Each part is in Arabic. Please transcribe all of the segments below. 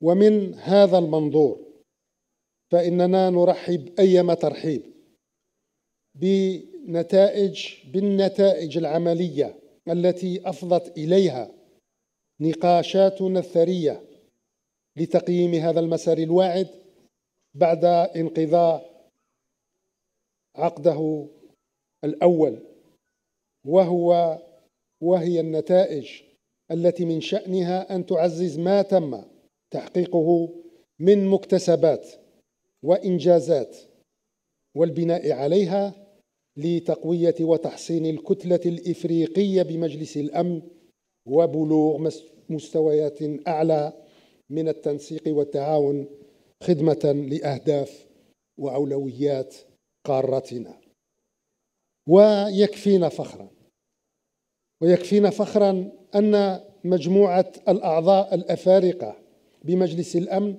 ومن هذا المنظور فإننا نرحب أيما ترحيب بنتائج بالنتائج العملية التي أفضت إليها نقاشاتنا الثرية لتقييم هذا المسار الواعد بعد انقضاء عقده الأول وهو وهي النتائج التي من شأنها أن تعزز ما تم تحقيقه من مكتسبات وانجازات والبناء عليها لتقويه وتحصين الكتله الافريقيه بمجلس الامن وبلوغ مستويات اعلى من التنسيق والتعاون خدمه لاهداف واولويات قارتنا ويكفينا فخرا ويكفينا فخرا ان مجموعه الاعضاء الافارقه بمجلس الامن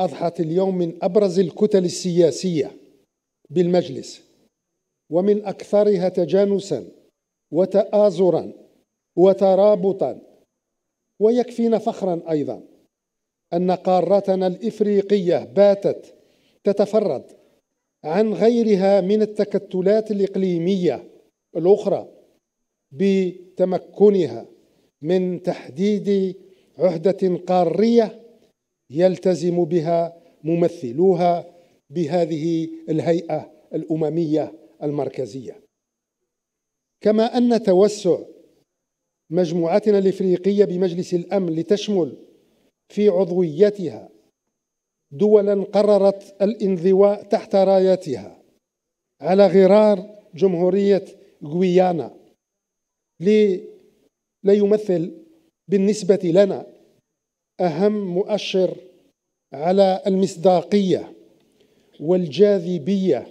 اضحت اليوم من ابرز الكتل السياسيه بالمجلس ومن اكثرها تجانسا وتآزرا وترابطا ويكفينا فخرا ايضا ان قارتنا الافريقيه باتت تتفرد عن غيرها من التكتلات الاقليميه الاخرى بتمكنها من تحديد عهدة قارية يلتزم بها ممثلوها بهذه الهيئة الأممية المركزية كما أن توسع مجموعتنا الإفريقية بمجلس الأمن لتشمل في عضويتها دولا قررت الانضواء تحت رايتها على غرار جمهورية غويانا ليمثل بالنسبه لنا اهم مؤشر على المصداقيه والجاذبيه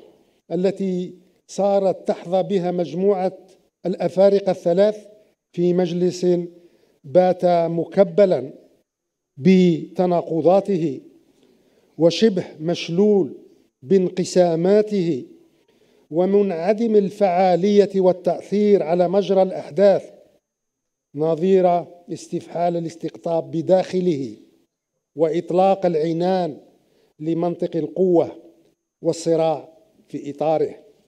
التي صارت تحظى بها مجموعه الافارقه الثلاث في مجلس بات مكبلا بتناقضاته وشبه مشلول بانقساماته ومنعدم الفعاليه والتاثير على مجرى الاحداث نظير استفحال الاستقطاب بداخله واطلاق العنان لمنطق القوه والصراع في اطاره